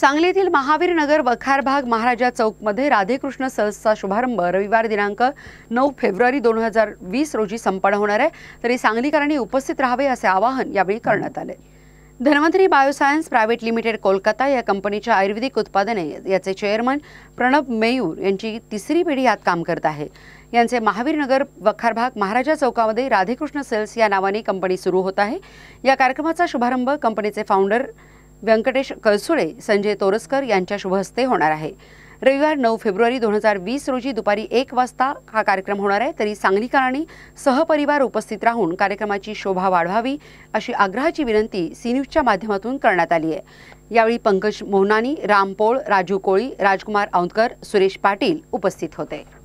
सांगलीतील महावीर नगर वखार भाग महाराजा चौकमध्ये राधेकृष्ण सहजचा शुभारंभ रविवार दिनांक नऊ फेब्रुवारी दोन हजार वीस रोजी संपन्न होणार आहे तरी सांगलीकरांनी उपस्थित राहावे असे आवाहन यावेळी करण्यात आले Dhanvantari bioscience private limited Kolkata या कंपनीच्या आयुर्वेदिक उत्पादने याचे चेअरमन प्रणब मेयूर यांची तिसरी पिढी यात काम करत आहे यांचे महावीरनगर वखार भाग महाराजा चौकामध्ये राधेकृष्ण सेल्स या नावाने कंपनी सुरू होत आहे या कार्यक्रमाचा शुभारंभ कंपनीचे फाउंडर व्यंकटेश कळसुळे संजय तोरसकर यांच्या शुभहस्ते होणार आहे रविवार नऊ फेब्रुवारी दोन हजार वीस रोजी दुपारी एक वाजता हा कार्यक्रम होणार आहे तरी सांगलीकरांनी सहपरिवार उपस्थित राहून कार्यक्रमाची शोभा वाढवावी अशी आग्रहाची विनंती सी न्यूजच्या माध्यमातून करण्यात आली आहे यावेळी पंकज मोहनानी राम राजू कोळी राजकुमार औंदकर सुरेश पाटील उपस्थित होते